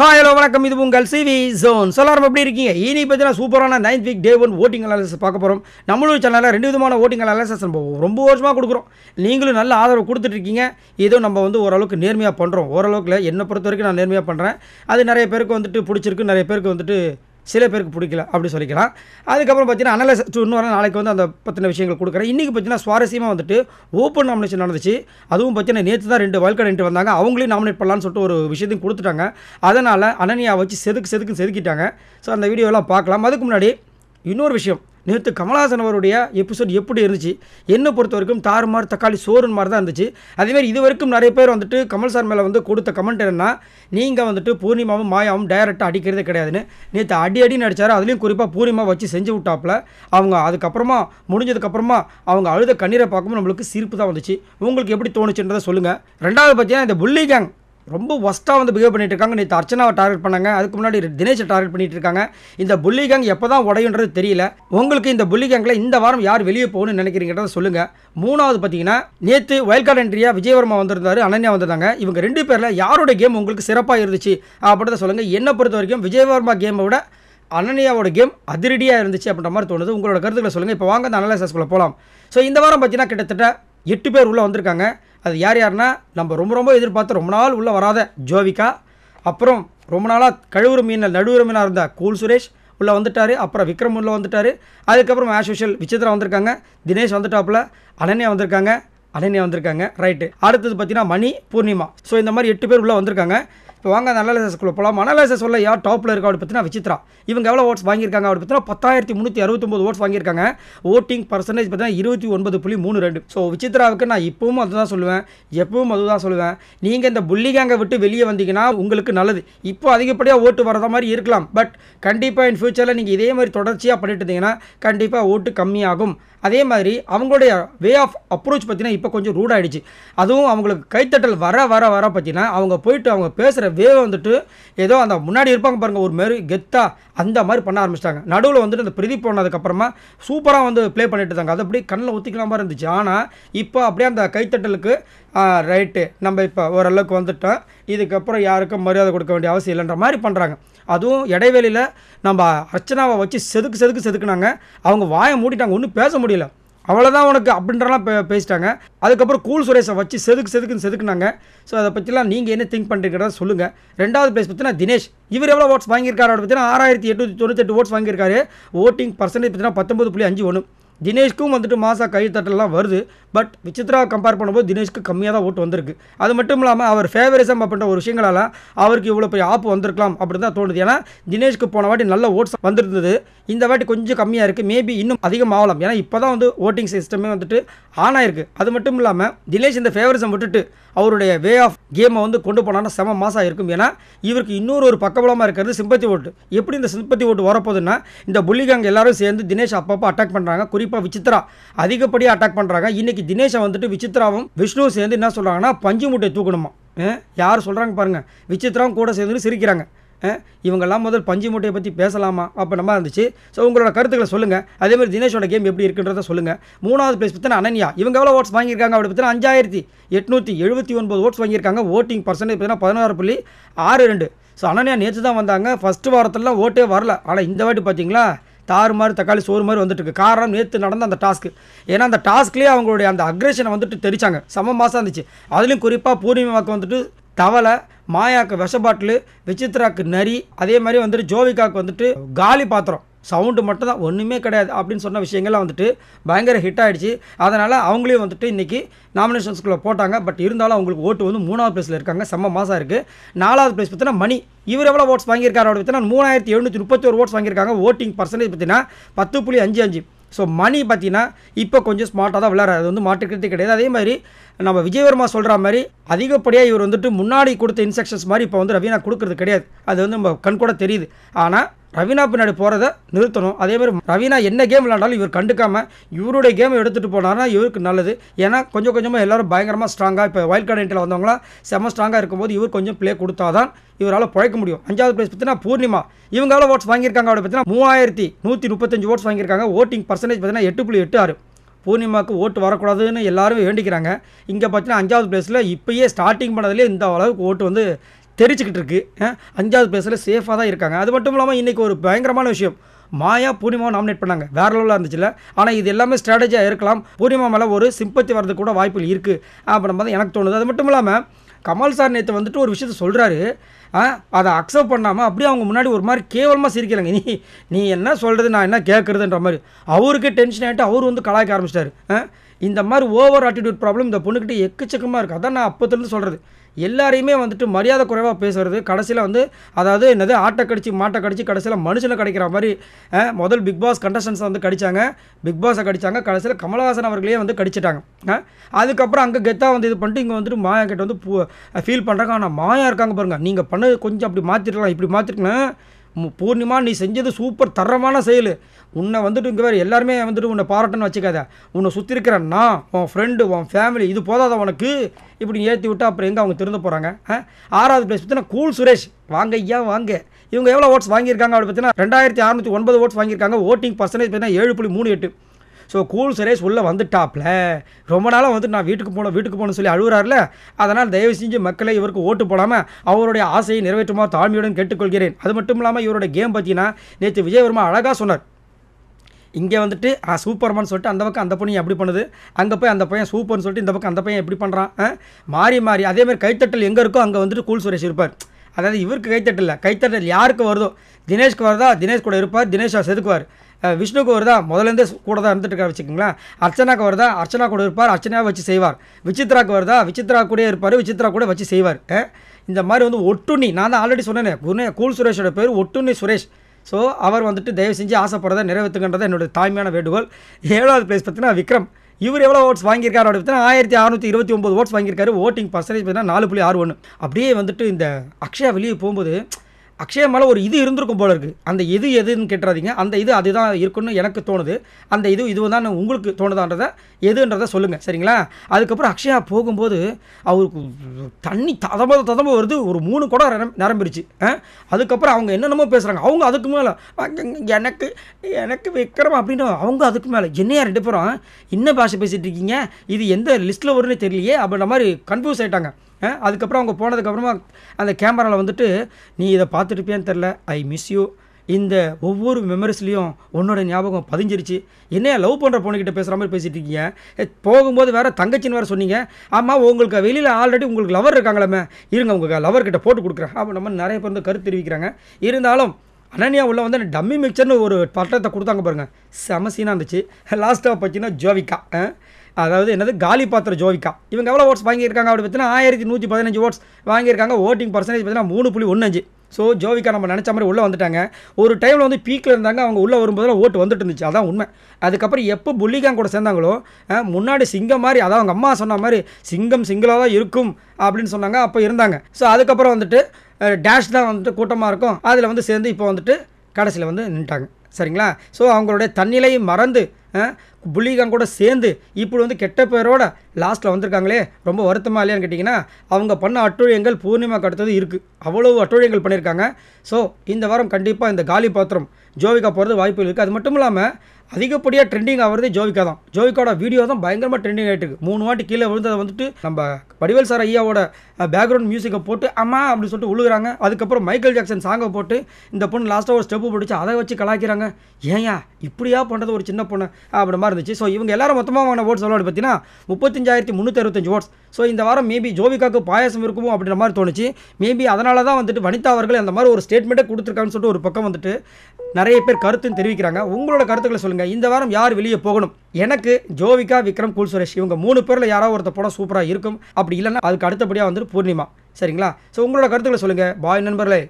hi hello வணக்கம் இது உங்கள் சிவி ஜோன் சொல்லாரம் எப்படி இருக்கீங்க இனி பார்த்தீங்கன்னா சூப்பரான ninth week day one voting analysis பார்க்க போகிறோம் நம்மளும் சேனலில் ரெண்டு விதமான ஓட்டிங் அலாலிசஸ் நம்ம ரொம்ப வருஷமாக கொடுக்குறோம் நீங்களும் நல்ல ஆதரவு கொடுத்துட்ருக்கீங்க ஏதோ நம்ம வந்து ஓரளவுக்கு நேர்மையாக பண்ணுறோம் ஓரளவுக்கு என்னை பொறுத்த வரைக்கும் நான் நேர்மையாக பண்ணுறேன் அது நிறைய பேருக்கு வந்துட்டு பிடிச்சிருக்கு நிறைய பேருக்கு வந்துட்டு சில பேருக்கு பிடிக்கல அப்படி சொல்லிக்கலாம் அதுக்கப்புறம் பார்த்தீங்கன்னா அனலைஸ் இன்னொரு நாளைக்கு வந்து அந்த பற்றின விஷயங்கள் கொடுக்குறேன் இன்றைக்கி பார்த்தீங்கன்னா சுவாரஸ்யமாக வந்துட்டு ஓப்பன் நாமினேஷன் நடந்துச்சு அதுவும் பார்த்தீங்கன்னா நேற்று தான் ரெண்டு வயல்கார்டு வந்தாங்க அவங்களையும் நாமினேட் பண்ணலான்னு சொல்லிட்டு ஒரு விஷயத்தையும் கொடுத்துட்டாங்க அதனால் அனன்யா வச்சு செதுக்கு செதுக்குன்னு செதுக்கிட்டாங்க ஸோ அந்த வீடியோலாம் பார்க்கலாம் அதுக்கு முன்னாடி இன்னொரு விஷயம் நேற்று கமலஹாசன் அவருடைய எபிசோட் எப்படி இருந்துச்சு என்னை பொறுத்த வரைக்கும் தாறுமார் தக்காளி சோறுன் மாதிரி தான் இருந்துச்சு அதேமாதிரி இது வரைக்கும் நிறைய பேர் வந்துட்டு கமல் சார் மேலே வந்து கொடுத்த கமெண்ட் என்னென்னா நீங்கள் வந்துட்டு பூர்ணிமாவும் மாயாவும் டைரெக்டாக அடிக்கிறதே கிடையாதுன்னு நேற்று அடி அடி நடித்தார் அதுலேயும் குறிப்பாக பூர்ணிமா வச்சு செஞ்சு விட்டாப்புல அவங்க அதுக்கப்புறமா முடிஞ்சதுக்கப்புறமா அவங்க அழுத கண்ணீரை பார்க்கும்போது நம்மளுக்கு சிரிப்பு தான் வந்துச்சு உங்களுக்கு எப்படி தோணுச்சுன்றதை சொல்லுங்கள் ரெண்டாவது பார்த்தீங்கன்னா இந்த புள்ளி கேங் ரொம்ப ஒஸ்ட்டாக வந்து பிஹேவ் பண்ணிட்டு இருக்காங்க நேற்று அர்ச்சனாவை டார்கெட் பண்ணாங்க அதுக்கு முன்னாடி தினேஷை டார்கெட் பண்ணிட்டு இருக்காங்க இந்த புள்ளி கேங் எப்போ தான் உடையுன்றது தெரியல உங்களுக்கு இந்த புள்ளி கேங்கில் இந்த வாரம் யார் வெளியே போகணும்னு நினைக்கிறீங்கிறத சொல்லுங்கள் மூணாவது பார்த்தீங்கன்னா நேற்று வயல் கார்டு என்ட்ரியா விஜயவர்மா வந்திருந்தார் அனன்யா வந்திருந்தாங்க இவங்க ரெண்டு பேரில் யாரோட கேம் உங்களுக்கு சிறப்பாக இருந்துச்சு அப்படின்றத சொல்லுங்கள் என்னை பொறுத்த வரைக்கும் விஜயவர்மா கேமை விட அனன்யாவோட கேம் அதிரடியாக இருந்துச்சு அப்படின்ற மாதிரி தோணுது உங்களோட கருத்துக்களை சொல்லுங்கள் இப்போ வாங்க அந்த அனலைசஸ்குள்ளே போகலாம் ஸோ இந்த வாரம் பார்த்தீங்கன்னா கிட்டத்தட்ட எட்டு பேர் உள்ளே வந்திருக்காங்க அது யார் யாருன்னா நம்ம ரொம்ப ரொம்ப எதிர்பார்த்து ரொம்ப நாள் உள்ளே வராத ஜோவிகா அப்புறம் ரொம்ப நாளாக கழுவுற மீனில் நடுவுற மீனாக இருந்த கூல் சுரேஷ் உள்ளே வந்துட்டார் அப்புறம் விக்ரம் உள்ளே வந்துட்டார் அதுக்கப்புறம் ஆஸ் விசித்திரா வந்திருக்காங்க தினேஷ் வந்துட்டாப்புல அனன்யா வந்திருக்காங்க அனன்யா வந்திருக்காங்க ரைட்டு அடுத்தது பார்த்தீங்கன்னா மணி பூர்ணிமா ஸோ இந்த மாதிரி எட்டு பேர் உள்ளே வந்திருக்காங்க இப்போ வாங்க அந்த அனாலிசஸ்க்குள்ளே போகலாம் அனாலிசஸ் உள்ள யார் டாப்பில் இருக்கா அப்படி பார்த்தீங்கன்னா விசித்ரா இவங்க எவ்வளோ ஓட்ஸ் வாங்கியிருக்காங்க அப்படி பார்த்தீங்கன்னா பத்தாயிரத்தி முந்நூற்றி அறுபத்தொம்பது ஓட்ஸ் வாங்கியிருக்காங்க ஓட்டிங் பர்சன்டேஜ் பார்த்தீங்கன்னா இருபத்தி ஒன்பது புள்ளி மூணு ரெண்டு ஸோ விசித்ராவுக்கு நான் இப்போவும் அதுதான் சொல்லுவேன் எப்பவும் அதுதான் சொல்லுவேன் நீங்கள் இந்த புள்ளி கேங்கை விட்டு வெளியே வந்தீங்கன்னா உங்களுக்கு நல்லது இப்போ அதிகப்படியாக ஓட்டு வரத மாதிரி இருக்கலாம் பட் கண்டிப்பாக இன் ஃபியூச்சரில் நீங்கள் இதே மாதிரி தொடர்ச்சியாக பண்ணிட்டு இருந்தீங்கன்னா கண்டிப்பாக ஓட்டு கம்மியாகும் அதே மாதிரி அவங்களுடைய வே ஆஃப் அப்ரோச் பார்த்தீங்கன்னா இப்போ கொஞ்சம் ரூடாகிடுச்சு அதுவும் அவங்களுக்கு கைத்தட்டல் வர வர வர பார்த்தீங்கன்னா அவங்க போயிட்டு அவங்க பேசுகிற வே வந்துட்டு ஏதோ அந்த முன்னாடி இருப்பாங்க பாருங்கள் ஒரு மாரி கெத்தாக அந்த மாதிரி பண்ண ஆரம்பிச்சிட்டாங்க நடுவில் வந்துட்டு அந்த பிரதீப் போனதுக்கப்புறமா சூப்பராக வந்து ப்ளே பண்ணிட்டு இருந்தாங்க அது அப்படி கண்ணில் ஊற்றிக்கலாம் மாதிரி இருந்துச்சு ஆனால் இப்போ அப்படியே அந்த கைத்தட்டலுக்கு ரைட்டு நம்ம இப்போ ஓரளவுக்கு வந்துட்டோம் இதுக்கப்புறம் யாருக்கும் மரியாதை கொடுக்க வேண்டிய அவசியம் இல்லைன்ற மாதிரி பண்ணுறாங்க அதுவும் இடைவெளியில் நம்ம அர்ச்சனாவை வச்சு செதுக்கு செதுக்கு செதுக்குனாங்க அவங்க வாயை மூடிட்டாங்க ஒன்றும் பேச முடியல அவ்வளோதான் உனக்கு அப்படின்றலாம் பே பேசிட்டாங்க அதுக்கப்புறம் கூல் சுரேஷை வச்சு செதுக்கு செதுக்குன்னு செதுக்குனாங்க ஸோ அதை பற்றிலாம் நீங்கள் என்ன திங்க் பண்ணுறீங்கிறத சொல்லுங்கள் ரெண்டாவது பிளேஸ் பார்த்தீங்கன்னா தினேஷ் இவர் எவ்வளோ ஓட்ஸ் வாங்கியிருக்காரு அப்படி பார்த்தீங்கன்னா ஆறாயிரத்தி எட்நூற்றி தொண்ணூத்தெட்டு ஓட்ஸ் வாங்கியிருக்காரு ஓட்டிங் பர்சன்டேஜ் பார்த்தீங்கன்னா பத்தொம்பது புள்ளி அஞ்சு ஒன்று தினேஷ்க்கும் வந்துட்டு மாசா கைத்தட்டலாம் வருது பட் விசித்ரா கம்பேர் பண்ணும்போது தினேஷ்க்கு கம்மியாக தான் ஓட்டு வந்திருக்கு அது மட்டும் இல்லாமல் அவர் ஃபேவரிசம் அப்படின்ற ஒரு விஷயங்களால் அவருக்கு இவ்வளோ பெரிய ஆப்பு வந்திருக்கலாம் அப்படின்னு தான் தோணுது ஏன்னா தினேஷ்க்கு போன வாட்டி நல்ல ஓட்ஸ் வந்திருந்தது இந்த வாட்டி கொஞ்சம் கம்மியாக இருக்குது மேபி இன்னும் அதிகம் ஆகலாம் ஏன்னா இப்போ தான் வந்து ஓட்டிங் சிஸ்டமே வந்துட்டு ஆன் ஆயிருக்கு அது மட்டும் இல்லாமல் தினேஷ் இந்த ஃபேவரிசம் விட்டுட்டு அவருடைய வே ஆஃப் கேமை வந்து கொண்டு போனான்னா செம மாசாக இருக்கும் ஏன்னா இவருக்கு இன்னொரு ஒரு பக்கபலமாக இருக்கிறது சிம்பத்தி ஓட்டு எப்படி இந்த சிம்பத்தி ஓட்டு வரப்போகுதுன்னா இந்த புள்ளிகாங்க எல்லாரும் சேர்ந்து தினேஷ் அப்பப்போ அட்டாக் பண்ணுறாங்க குறிப்பாக குறிப்பாக விசித்ரா அதிகப்படியாக அட்டாக் பண்ணுறாங்க இன்றைக்கி தினேஷை வந்துட்டு விசித்ராவும் விஷ்ணுவும் சேர்ந்து என்ன சொல்கிறாங்கன்னா பஞ்சு மூட்டை தூக்கணுமா யார் சொல்கிறாங்க பாருங்கள் விசித்ராவும் கூட சேர்ந்து சிரிக்கிறாங்க இவங்கெல்லாம் முதல் பஞ்சு மூட்டையை பற்றி பேசலாமா அப்போ நம்ம இருந்துச்சு ஸோ உங்களோட கருத்துக்களை சொல்லுங்கள் அதேமாதிரி தினேஷோட கேம் எப்படி இருக்குன்றத சொல்லுங்கள் மூணாவது பிளேஸ் பற்றின அனன்யா இவங்க எவ்வளோ ஓட்ஸ் வாங்கியிருக்காங்க அப்படி பற்றின அஞ்சாயிரத்தி எட்நூற்றி எழுபத்தி ஒன்பது ஓட்ஸ் வாங்கியிருக்காங்க ஓட்டிங் பர்சன்டேஜ் பார்த்தீங்கன்னா பதினாறு புள்ளி ஆறு ரெண்டு ஸோ அனன்யா நேற்று தான் வந்தாங்க ஃபஸ்ட்டு வாரத்திலலாம் ஓட்டே வரல ஆனால் இந்த வாட்டி பார்த்தீங்களா தாறு மாதிரி தக்காளி சோறு மாதிரி வந்துட்டுருக்கு காரணம் நேற்று நடந்த அந்த டாஸ்க்கு ஏன்னா அந்த டாஸ்க்லேயே அவங்களுடைய அந்த அக்ரேஷனை வந்துட்டு தெரிச்சாங்க சம மாதம் இருந்துச்சு அதுலேயும் குறிப்பாக வாக்கு வந்துட்டு தவளை மாயாக்கு விஷ பாட்டில் விசித்ராக்கு நரி அதே மாதிரி வந்துட்டு ஜோவிகாவுக்கு வந்துட்டு காலி பாத்திரம் சவுண்டு மட்டும் தான் ஒன்றுமே கிடையாது அப்படின்னு சொன்ன விஷயங்கள்லாம் வந்துட்டு பயங்கர ஹிட் ஆகிடுச்சு அதனால் அவங்களையும் வந்துட்டு இன்றைக்கி நாமினேஷன்ஸ்குள்ளே போட்டாங்க பட் இருந்தாலும் அவங்களுக்கு ஓட்டு வந்து மூணாவது ப்ளேஸில் இருக்காங்க செம்ம மாதம் இருக்குது நாலாவது ப்ளேஸ் பார்த்தீங்கன்னா மணி இவர் எவ்வளோ ஓட்ஸ் வாங்கியிருக்காரு அப்படி பார்த்தீங்கன்னா மூணாயிரத்தி எழுநூற்றி முப்பத்தோரு ஓட்ஸ் வாங்கியிருக்காங்க ஓட்டிங் பர்சன்டேஜ் பார்த்தீங்கன்னா பத்து புள்ளி அஞ்சு அஞ்சு ஸோ மணி பார்த்தீங்கன்னா இப்போ கொஞ்சம் ஸ்மார்ட்டாக தான் விளையாடுறது அது வந்து மாற்றுக்கிறதே கிடையாது அதே மாதிரி நம்ம விஜயவர்மா சொல்கிற மாதிரி அதிகப்படியாக இவர் வந்துட்டு முன்னாடி கொடுத்த இன்ஸ்ட்ரக்ஷன்ஸ் மாதிரி இப்போ வந்து ரவீனா கொடுக்குறது கிடையாது அது வந்து நம்ம கண் கூட தெரியுது ஆனால் ரவீனா பின்னாடி போகிறத நிறுத்தணும் அதேமாதிரி ரவீனா என்ன கேம் விளாண்டாலும் இவர் கண்டுக்காமல் இவருடைய கேமை எடுத்துகிட்டு போனார்னா இவருக்கு நல்லது ஏன்னா கொஞ்சம் கொஞ்சமாக எல்லோரும் பயங்கரமாக ஸ்ட்ராங்காக இப்போ வைல்ட் கார்டு வந்தவங்களாம் செம்ம ஸ்ட்ராங்காக இருக்கும்போது இவர் கொஞ்சம் ப்ளே கொடுத்தா தான் இவரால் பிழைக்க முடியும் அஞ்சாவது ப்ளேஸ் பார்த்தீங்கன்னா பூர்ணிமா இவங்களால் ஓட்ஸ் வாங்கியிருக்காங்க அவரை பார்த்தீங்கன்னா மூவாயிரத்தி நூற்றி முப்பத்தஞ்சு ஓட்ஸ் வாங்கியிருக்காங்க ஓட்டிங் பர்சன்டேஜ் பார்த்தீங்கன்னா எட்டு புள்ளி எட்டு ஆறு பூர்ணிமாவுக்கு ஓட்டு வரக்கூடாதுன்னு எல்லோரும் வேண்டிக்கிறாங்க இங்கே பார்த்தீங்கன்னா அஞ்சாவது ப்ளேஸில் இப்போயே ஸ்டார்டிங் பண்ணதுலேயே இந்த அளவுக்கு ஓட்டு வந்து தெரிச்சுக்கிட்டு இருக்கு அஞ்சாவது பிளேஸில் சேஃபாக தான் இருக்காங்க அது மட்டும் இல்லாமல் இன்றைக்கி ஒரு பயங்கரமான விஷயம் மாயா பூர்ணிமாவை நாமினேட் பண்ணாங்க வேற லெவலாக இருந்துச்சுல்ல ஆனால் இது எல்லாமே ஸ்ட்ராட்டஜியாக இருக்கலாம் பூர்ணிமா மேலே ஒரு சிம்பத்தி வரது கூட வாய்ப்புகள் இருக்குது அப்படின்னு பார்த்தா எனக்கு தோணுது அது மட்டும் இல்லாமல் கமல் சார் நேற்று வந்துட்டு ஒரு விஷயத்த சொல்கிறாரு அதை அக்செப்ட் பண்ணாமல் அப்படியே அவங்க முன்னாடி ஒரு மாதிரி கேவலமாக சிரிக்கிறாங்க நீ நீ என்ன சொல்கிறது நான் என்ன கேட்குறதுன்ற மாதிரி அவருக்கு டென்ஷன் ஆகிட்டு அவர் வந்து கலாய்க்க ஆரம்பிச்சிட்டாரு இந்த மாதிரி ஓவர் ஆட்டிடியூட் ப்ராப்ளம் இந்த பொண்ணுக்கிட்ட எக்கச்சக்கமாக இருக்குது அதான் நான் அப்போத்துலேருந்து சொல்கிறது எல்லாரையுமே வந்துட்டு மரியாதை குறைவாக பேசுகிறது கடைசியில் வந்து அதாவது என்னது ஆட்டை கடிச்சு மாட்டை கடிச்சு கடைசியில் மனுஷனை கிடைக்கிற மாதிரி முதல் பிக் பாஸ் கண்டஸ்டன்ஸை வந்து கடித்தாங்க பிக் பாஸை கடித்தாங்க கடைசியில் கமலஹாசன் அவர்களே வந்து கடிச்சிட்டாங்க அதுக்கப்புறம் அங்கே கெத்தாக வந்து இது பண்ணிட்டு இங்கே வந்துட்டு மாயா கிட்ட வந்து ஃபீல் பண்ணுறாங்க ஆனால் மாயா இருக்காங்க பாருங்கள் நீங்கள் பண்ணது கொஞ்சம் அப்படி மாற்றிருக்கலாம் இப்படி மாற்றிருக்கேன் பூர்ணிமா நீ செஞ்சது சூப்பர் தரமான செயல் உன்னை வந்துட்டு இங்கே வேறு எல்லாருமே வந்துட்டு உன்னை பாராட்டன்னு வச்சுக்காத உன்னை சுற்றி இருக்கிற நான் உன் ஃப்ரெண்டு உன் ஃபேமிலி இது போதாத உனக்கு இப்படி ஏற்றி விட்டா அப்புறம் எங்கே அவங்க திருந்த போகிறாங்க ஆறாவது பிளேஸ் பார்த்தீங்கன்னா கூல் சுரேஷ் வாங்க ஐயா வாங்க இவங்க எவ்வளோ ஓட்ஸ் வாங்கியிருக்காங்க அப்படி பார்த்தீங்கன்னா ரெண்டாயிரத்தி அறநூற்றி ஒன்பது ஓட்ஸ் வாங்கியிருக்காங்க ஓட்டிங் பர்சன்டேஜ் பார்த்தீங்கன்னா ஏழு புள்ளி மூணு எட்டு ஸோ கூல் சுரேஷ் உள்ளே வந்துட்டாப்ல ரொம்ப நாளாக வந்து நான் வீட்டுக்கு போகணும் வீட்டுக்கு போகணும்னு சொல்லி அழுகிறார்ல அதனால் தயவு செஞ்சு மக்களை இவருக்கு ஓட்டு போடாமல் அவருடைய ஆசையை நிறைவேற்றுமா தாழ்மையுடன் கேட்டுக்கொள்கிறேன் அது மட்டும் இல்லாமல் இவருடைய கேம் பார்த்தீங்கன்னா நேற்று விஜயவர்மா அழகாக சொன்னார் இங்கே வந்துட்டு ஆ சூப்பர்மான்னு சொல்லிட்டு அந்த பக்கம் அந்த பொண்ணு எப்படி பண்ணுது அங்கே போய் அந்த பையன் சூப்பர்னு சொல்லிட்டு இந்த பக்கம் அந்த பையன் எப்படி பண்ணுறான் மாறி மாறி அதேமாதிரி கைத்தட்டல் எங்கே இருக்கோ அங்கே வந்துட்டு கூல் சுரேஷ் இருப்பார் அதாவது இவருக்கு கைத்தட்டல் கைத்தட்டல் யாருக்கு வருதோ தினேஷ்க்கு வருதா தினேஷ் கூட இருப்பார் தினேஷாக செதுக்குவார் விஷ்ணுகவர் தான் முதலேருந்தே கூட தான் இருந்துட்டு வச்சுக்கோங்களேன் அர்ச்சனாக்கு வருதா அர்ச்சனா கூட இருப்பார் அர்ச்சனாவை வச்சு செய்வார் விசித்ராக்கு வருதா விசித்ரா கூட இருப்பார் விசித்ரா கூட வச்சு செய்வார் இந்த மாதிரி வந்து ஒட்டுண்ணி நான் தான் ஆல்ரெடி சொன்னேன் குரு கூல் சுரேஷோட பேர் ஒட்டுண்ணி சுரேஷ் ஸோ அவர் வந்துட்டு தயவு செஞ்சு ஆசைப்படுறதை நிறைவேற்றுங்கன்றதை என்னோடய தாய்மையான வேண்டுகோள் ஏழாவது பிளேஸ் பார்த்தீங்கன்னா விக்ரம் இவர் எவ்வளோ ஓட்ஸ் வாங்கியிருக்காரு அப்படி பார்த்தீங்கன்னா ஆயிரத்தி அறுநூற்றி இருபத்தி ஒம்பது ஓட்ஸ் வாங்கியிருக்காரு ஓட்டிங் பர்சன்டேஜ் பார்த்தீங்கன்னா நாலு புள்ளி ஆறு ஒன்று அப்படியே வந்துட்டு இந்த அக்ஷயா வெளியே போகும்போது அக்ஷய மேலே ஒரு இது இருந்திருக்கும் போல இருக்குது அந்த இது எதுன்னு கேட்டுறாதீங்க அந்த இது அதுதான் இருக்குன்னு எனக்கு தோணுது அந்த இது இதுதான் தான் உங்களுக்கு தோணுதான்றதை எதுன்றதை சொல்லுங்கள் சரிங்களா அதுக்கப்புறம் அக்ஷயா போகும்போது அவருக்கு தண்ணி ததம்ப ததம வருது ஒரு மூணு கூட நிரம்பிடுச்சு அதுக்கப்புறம் அவங்க என்னென்னமோ பேசுகிறாங்க அவங்க அதுக்கு மேலே எனக்கு எனக்கு விக்ரம் அப்படின்னு அவங்க அதுக்கு மேலே என்னையா ரெண்டு பேரும் என்ன பாஷை பேசிகிட்டு இருக்கீங்க இது எந்த லிஸ்ட்டில் வரும்னு தெரியலையே அப்படின்ற மாதிரி கன்ஃபியூஸ் ஆகிட்டாங்க அதுக்கப்புறம் அவங்க போனதுக்கப்புறமா அந்த கேமராவில் வந்துட்டு நீ இதை பார்த்துட்டுப்பியான்னு தெரில ஐ மிஸ் யூ இந்த ஒவ்வொரு மெமரிஸ்லேயும் உன்னோட ஞாபகம் பதிஞ்சிருச்சு என்னையா லவ் பண்ணுற பொண்ணுக்கிட்ட பேசுகிற மாதிரி பேசிகிட்டு இருக்கீங்க போகும்போது வேறு தங்கச்சின்னு வேறு சொன்னீங்க ஆமாம் உங்களுக்கு வெளியில் ஆல்ரெடி உங்களுக்கு லவர் இருக்காங்களே இருங்க உங்களுக்கு லவர் போட்டு கொடுக்குறேன் அப்போ நம்ம நிறைய பேர் வந்து கருத்து தெரிவிக்கிறாங்க இருந்தாலும் அனன்யா உள்ள வந்து டம்மி மிக்சர்னு ஒரு பட்டத்தை கொடுத்தாங்க பாருங்கள் செம சீனாக இருந்துச்சு லாஸ்ட்டாக பார்த்தீங்கன்னா ஜோவிகா அதாவது என்னது காலி பாத்திர ஜோவிகா இவங்க எவ்வளோ ஓட்ஸ் வாங்கியிருக்காங்க அப்படி பார்த்தீங்கன்னா ஆயிரத்தி நூற்றி பதினஞ்சு ஓட்ஸ் வாங்கியிருக்காங்க ஓட்டிங் பர்சன்டேஜ் பார்த்தீங்கன்னா மூணு புள்ளி ஒன்று அஞ்சு ஸோ ஜோவிகா நம்ம நினச்ச மாதிரி உள்ளே வந்துட்டாங்க ஒரு டைமில் வந்து பீக்கில் இருந்தாங்க அவங்க உள்ளே வரும்போதெல்லாம் ஓட்டு வந்துட்டு இருந்துச்சு அதான் உண்மை அதுக்கப்புறம் எப்போ புள்ளிகாங் கூட சேர்ந்தாங்களோ முன்னாடி சிங்கம் மாதிரி அதாவது அவங்க அம்மா சொன்ன மாதிரி சிங்கம் சிங்கிளாக தான் இருக்கும் அப்படின்னு சொன்னாங்க அப்போ இருந்தாங்க ஸோ அதுக்கப்புறம் வந்துட்டு டேஷ் தான் வந்துட்டு கூட்டமாக இருக்கும் அதில் வந்து சேர்ந்து இப்போ வந்துட்டு கடைசியில் வந்து நின்ட்டாங்க சரிங்களா ஸோ அவங்களுடைய தன்னிலையை மறந்து புள்ளிகாங் கூட சேர்ந்து இப்படி வந்து கெட்ட பேரோட லாஸ்ட்டில் வந்திருக்காங்களே ரொம்ப வருத்தமாக இல்லையான்னு கேட்டிங்கன்னா அவங்க பண்ண அட்டூழியங்கள் பூர்ணிமா அடுத்தது இருக்குது அவ்வளவு அட்டூழியங்கள் பண்ணியிருக்காங்க ஸோ இந்த வாரம் கண்டிப்பாக இந்த காலி பாத்திரம் ஜோவிகா போகிறது வாய்ப்புகள் இருக்குது அது மட்டும் இல்லாமல் அதிகப்படியாக ட்ரெண்டிங் ஆகிறது ஜோவிகா தான் ஜோவிகாவோட வீடியோ தான் பயங்கரமாக ட்ரெண்டிங் ஆகிட்டு இருக்கு மூணு வாட்டி கீழே விழுந்ததை வந்துட்டு நம்ம வடிவேல் சார் ஐயாவோட பேக்ரவுண்ட் மியூசிக்கை போட்டு அம்மா அப்படின்னு சொல்லிட்டு உழுகுறாங்க அதுக்கப்புறம் மைக்கேல் ஜாக்சன் சாங்கை போட்டு இந்த பொண்ணு லாஸ்ட்டாக ஒரு ஸ்டெப்பு பிடிச்சி அதை வச்சு கலாய்க்கிறாங்க ஏன்யா இப்படியா பண்ணுறது ஒரு சின்ன பொண்ணு அப்படி மாதிரி இருந்துச்சு ஸோ இவங்க எல்லாரும் மொத்தமாக வாங்கின ஓட்ஸ் சொல்லுவாங்க பார்த்தீங்கன்னா முப்பத்தஞ்சாயிரத்தி முந்நூற்றி அறுபத்தஞ்சு ஓட்ஸ் ஸோ இந்த வாரம் மேபி ஜோவிகாவுக்கு பாயசம் இருக்குமோ அப்படின்ற மாதிரி தோணுச்சு மேபி அதனால தான் வந்துட்டு வனிதா அவர்கள் அந்த மாதிரி ஒரு ஸ்டேட்மெண்ட்டே கொடுத்துருக்காங்கன்னு சொல்லிட்டு ஒரு பக்கம் வந்துட்டு நிறைய பேர் கருத்தும் தெரிவிக்கிறாங்க உங்களோட கருத்துக்களை சொல்லுங்கள் இந்த வாரம் யார் வெளியே போகணும் எனக்கு ஜோவிகா விக்ரம் கூல் சுரேஷ் இவங்க மூணு பேரில் யாராவது ஒருத்த படம் சூப்பராக இருக்கும் அப்படி இல்லைன்னா அதுக்கு அடுத்தபடியாக வந்துட்டு பூர்ணிமா சரிங்களா ஸோ உங்களோட கருத்துக்களை சொல்லுங்கள் பாய் நண்பர்களே